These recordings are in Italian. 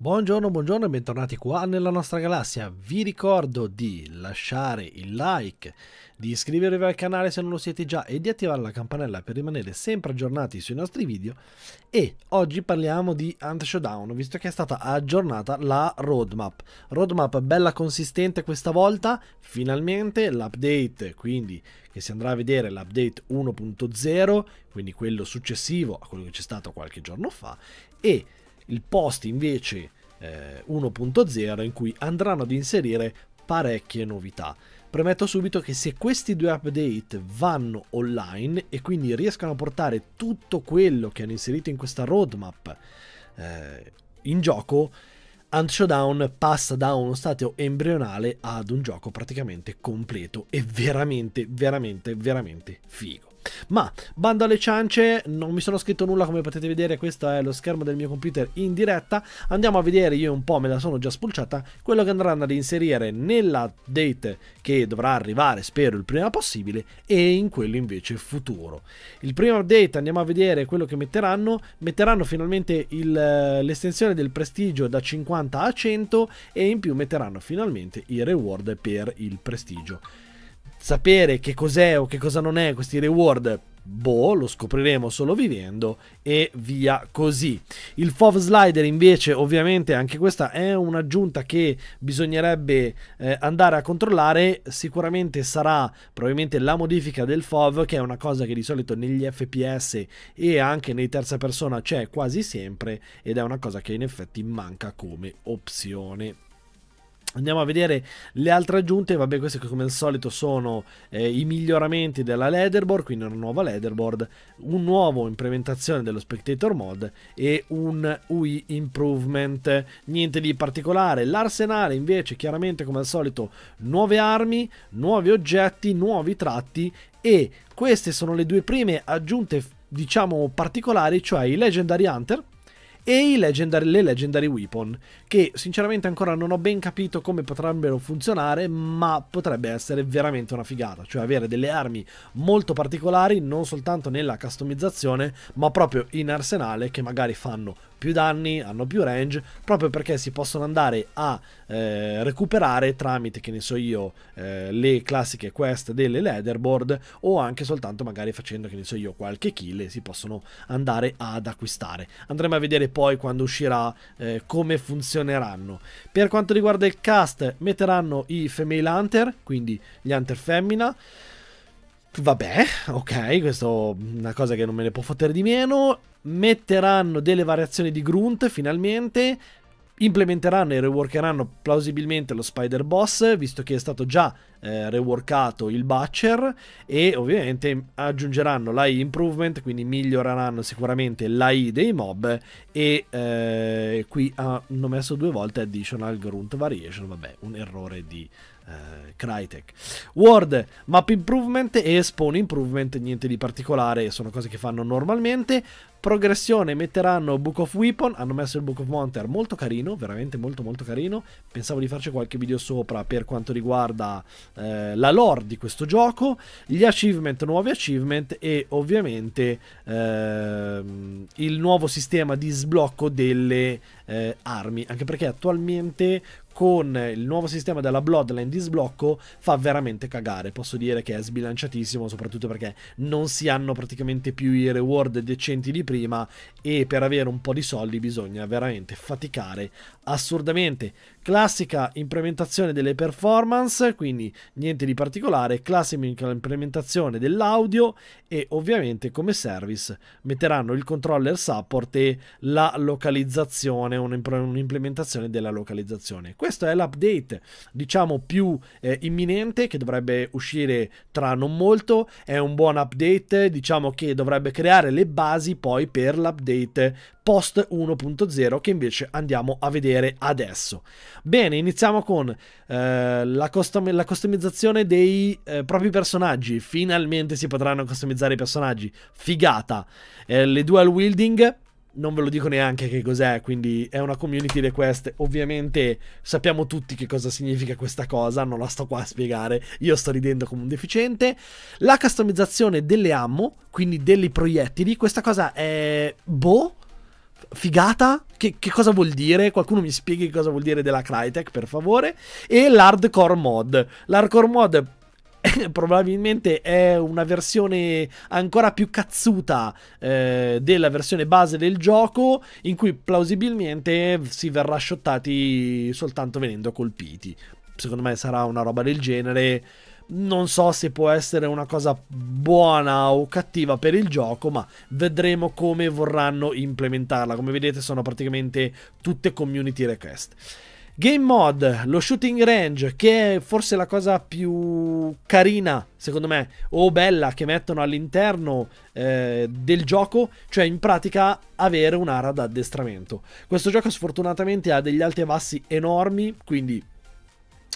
Buongiorno, buongiorno e bentornati qua nella nostra galassia. Vi ricordo di lasciare il like, di iscrivervi al canale se non lo siete già e di attivare la campanella per rimanere sempre aggiornati sui nostri video. E oggi parliamo di Ant Showdown, visto che è stata aggiornata la roadmap. Roadmap bella consistente questa volta, finalmente l'update, quindi che si andrà a vedere l'update 1.0, quindi quello successivo a quello che c'è stato qualche giorno fa, e il post invece eh, 1.0 in cui andranno ad inserire parecchie novità. Premetto subito che se questi due update vanno online e quindi riescono a portare tutto quello che hanno inserito in questa roadmap eh, in gioco, Ant Showdown passa da uno stato embrionale ad un gioco praticamente completo e veramente, veramente, veramente figo. Ma bando alle ciance, non mi sono scritto nulla come potete vedere, questo è lo schermo del mio computer in diretta. Andiamo a vedere, io un po' me la sono già spulciata, quello che andranno ad inserire nell'update che dovrà arrivare, spero, il prima possibile e in quello invece futuro. Il primo update andiamo a vedere quello che metteranno, metteranno finalmente eh, l'estensione del prestigio da 50 a 100 e in più metteranno finalmente i reward per il prestigio. Sapere che cos'è o che cosa non è questi reward Boh, lo scopriremo solo vivendo e via così. Il FOV slider invece ovviamente anche questa è un'aggiunta che bisognerebbe eh, andare a controllare, sicuramente sarà probabilmente la modifica del FOV che è una cosa che di solito negli FPS e anche nei terza persona c'è quasi sempre ed è una cosa che in effetti manca come opzione. Andiamo a vedere le altre aggiunte, vabbè queste come al solito sono eh, i miglioramenti della leaderboard, quindi una nuova leaderboard, un nuovo implementazione dello spectator mod e un UI improvement, niente di particolare. L'arsenale invece chiaramente come al solito nuove armi, nuovi oggetti, nuovi tratti e queste sono le due prime aggiunte diciamo particolari, cioè i Legendary Hunter e legendary, le Legendary Weapon, che sinceramente ancora non ho ben capito come potrebbero funzionare, ma potrebbe essere veramente una figata, cioè avere delle armi molto particolari non soltanto nella customizzazione, ma proprio in arsenale che magari fanno più danni, hanno più range, proprio perché si possono andare a eh, recuperare tramite, che ne so io, eh, le classiche quest delle leaderboard o anche soltanto magari facendo, che ne so io, qualche kill si possono andare ad acquistare. Andremo a vedere poi quando uscirà eh, come funzioneranno. Per quanto riguarda il cast, metteranno i female hunter, quindi gli hunter femmina, Vabbè, ok, questa è una cosa che non me ne può fottere di meno. Metteranno delle variazioni di Grunt finalmente. Implementeranno e reworkeranno plausibilmente lo Spider Boss, visto che è stato già eh, reworkato il Butcher. E ovviamente aggiungeranno l'AI Improvement, quindi miglioreranno sicuramente l'AI dei mob. E eh, qui hanno messo due volte Additional Grunt Variation, vabbè, un errore di eh, Crytek. Word, Map Improvement e Spawn Improvement, niente di particolare, sono cose che fanno normalmente. Progressione, metteranno Book of Weapon, hanno messo il Book of Monster, molto carino, veramente molto molto carino. Pensavo di farci qualche video sopra per quanto riguarda eh, la lore di questo gioco, gli achievement, nuovi achievement e ovviamente eh, il nuovo sistema di sblocco delle eh, armi, anche perché attualmente con il nuovo sistema della Bloodline di sblocco fa veramente cagare. Posso dire che è sbilanciatissimo, soprattutto perché non si hanno praticamente più i reward decenti di prima e per avere un po' di soldi bisogna veramente faticare assurdamente classica implementazione delle performance, quindi niente di particolare, classica implementazione dell'audio e ovviamente come service metteranno il controller support e la localizzazione, un'implementazione della localizzazione. Questo è l'update diciamo più eh, imminente che dovrebbe uscire tra non molto, è un buon update, diciamo che dovrebbe creare le basi poi per l'update post 1.0 che invece andiamo a vedere adesso. Bene, iniziamo con eh, la, custom- la, customizzazione dei eh, propri personaggi. Finalmente si potranno customizzare i personaggi. Figata. Eh, le dual wielding non ve lo dico neanche che cos'è, quindi è una community request. Ovviamente sappiamo tutti che cosa significa questa cosa, non la sto qua a spiegare, io sto ridendo come un deficiente. La customizzazione delle ammo, quindi dei proiettili, questa cosa è boh, figata? Che, che, cosa vuol dire? Qualcuno mi spieghi che cosa vuol dire della Crytek, per favore. E l'hardcore mod. L'hardcore mod probabilmente è una versione ancora più cazzuta eh, della versione base del gioco in cui plausibilmente si verrà shottati soltanto venendo colpiti. Secondo me sarà una roba del genere non so se può essere una cosa buona o cattiva per il gioco, ma vedremo come vorranno implementarla. Come vedete sono praticamente tutte community request. Game mod, lo shooting range, che è forse la cosa più carina, secondo me, o bella che mettono all'interno eh, del gioco, cioè in pratica avere un'ara d'addestramento. Questo gioco sfortunatamente ha degli alti e bassi enormi, quindi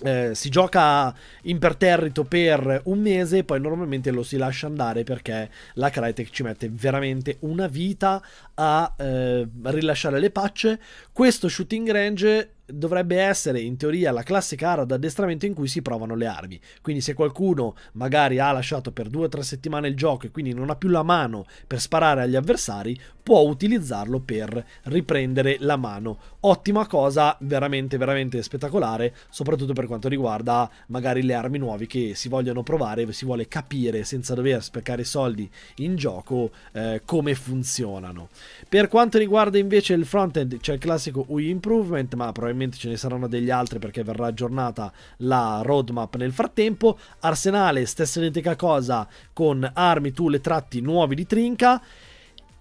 eh, si gioca imperterrito per un mese e poi normalmente lo si lascia andare perché la Crytek ci mette veramente una vita a eh, rilasciare le patch. Questo shooting range dovrebbe essere in teoria la classica ara d'addestramento in cui si provano le armi. Quindi se qualcuno magari ha lasciato per due o tre settimane il gioco e quindi non ha più la mano per sparare agli avversari, può utilizzarlo per riprendere la mano. Ottima cosa, veramente veramente spettacolare, soprattutto per quanto riguarda magari le armi nuove che si vogliono provare, si vuole capire senza dover sprecare soldi in gioco eh, come funzionano. Per quanto riguarda invece il frontend c'è il classico UI improvement, ma probabilmente probabilmente ce ne saranno degli altri perché verrà aggiornata la roadmap nel frattempo. Arsenale, stessa identica cosa con armi, tool e tratti nuovi di Trinca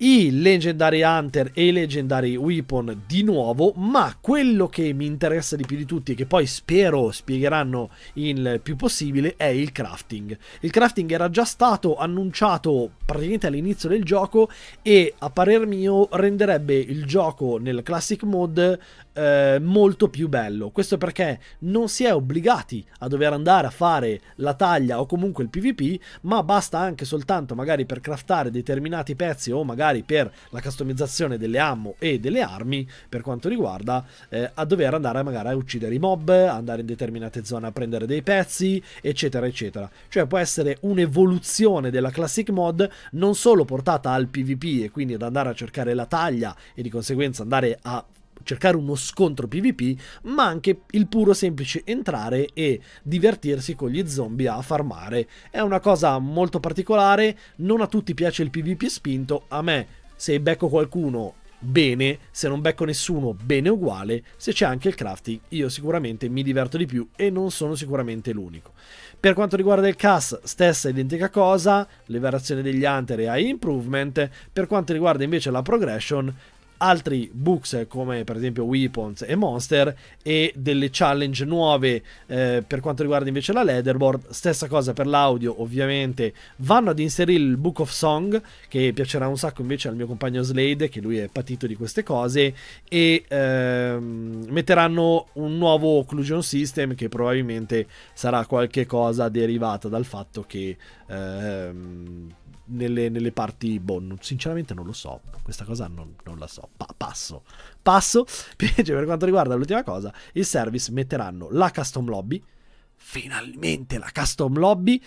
i Legendary Hunter e i Legendary Weapon di nuovo, ma quello che mi interessa di più di tutti, e che poi spero spiegheranno il più possibile, è il crafting. Il crafting era già stato annunciato praticamente all'inizio del gioco e a parer mio renderebbe il gioco nel Classic Mode eh, molto più bello. Questo perché non si è obbligati a dover andare a fare la taglia o comunque il PvP, ma basta anche soltanto magari per craftare determinati pezzi o magari magari per la customizzazione delle ammo e delle armi per quanto riguarda eh, a dover andare magari a uccidere i mob, andare in determinate zone a prendere dei pezzi, eccetera, eccetera. Cioè può essere un'evoluzione della classic mod non solo portata al PvP e quindi ad andare a cercare la taglia e di conseguenza andare a cercare uno scontro PvP, ma anche il puro semplice entrare e divertirsi con gli zombie a farmare. È una cosa molto particolare, non a tutti piace il PvP spinto, a me se becco qualcuno bene, se non becco nessuno bene uguale, se c'è anche il crafting io sicuramente mi diverto di più e non sono sicuramente l'unico. Per quanto riguarda il CAS, stessa identica cosa, liberazione degli hunter e high improvement, per quanto riguarda invece la progression, altri books come per esempio Weapons e Monster e delle challenge nuove eh, per quanto riguarda invece la leaderboard, stessa cosa per l'audio ovviamente, vanno ad inserire il Book of Song che piacerà un sacco invece al mio compagno Slade che lui è patito di queste cose e ehm, metteranno un nuovo occlusion system che probabilmente sarà qualche cosa derivata dal fatto che ehm, nelle, nelle parti bon. Boh, sinceramente non lo so, questa cosa non, non la so. Pa- passo. Passo. per quanto riguarda l'ultima cosa, il service metteranno la custom lobby. Finalmente la custom lobby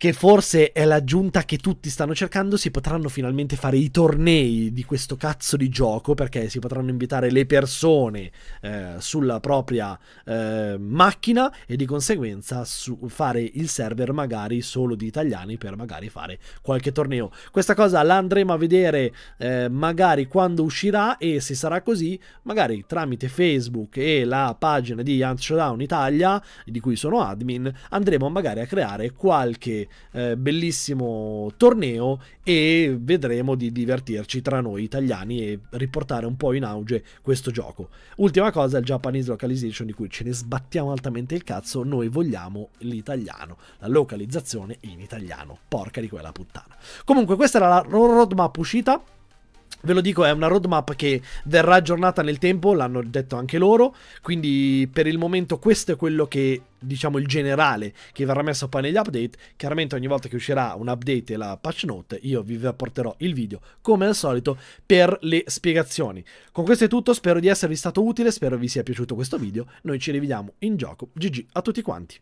che forse è l'aggiunta che tutti stanno cercando, si potranno finalmente fare i tornei di questo cazzo di gioco, perché si potranno invitare le persone eh, sulla propria eh, macchina e di conseguenza fare il server magari solo di italiani per magari fare qualche torneo. Questa cosa la andremo a vedere eh, magari quando uscirà e se sarà così, magari tramite Facebook e la pagina di Hunt Showdown Italia, di cui sono admin, andremo magari a creare qualche eh, bellissimo torneo e vedremo di divertirci tra noi italiani e riportare un po' in auge questo gioco. Ultima cosa è il Japanese Localization di cui ce ne sbattiamo altamente il cazzo, noi vogliamo l'italiano, la localizzazione in italiano, porca di quella puttana. Comunque questa era la roadmap uscita Ve lo dico, è una roadmap che verrà aggiornata nel tempo, l'hanno detto anche loro, quindi per il momento questo è quello che, diciamo, il generale che verrà messo poi negli update. Chiaramente ogni volta che uscirà un update e la patch note, io vi apporterò il video, come al solito, per le spiegazioni. Con questo è tutto, spero di esservi stato utile, spero vi sia piaciuto questo video, noi ci rivediamo in gioco. GG a tutti quanti!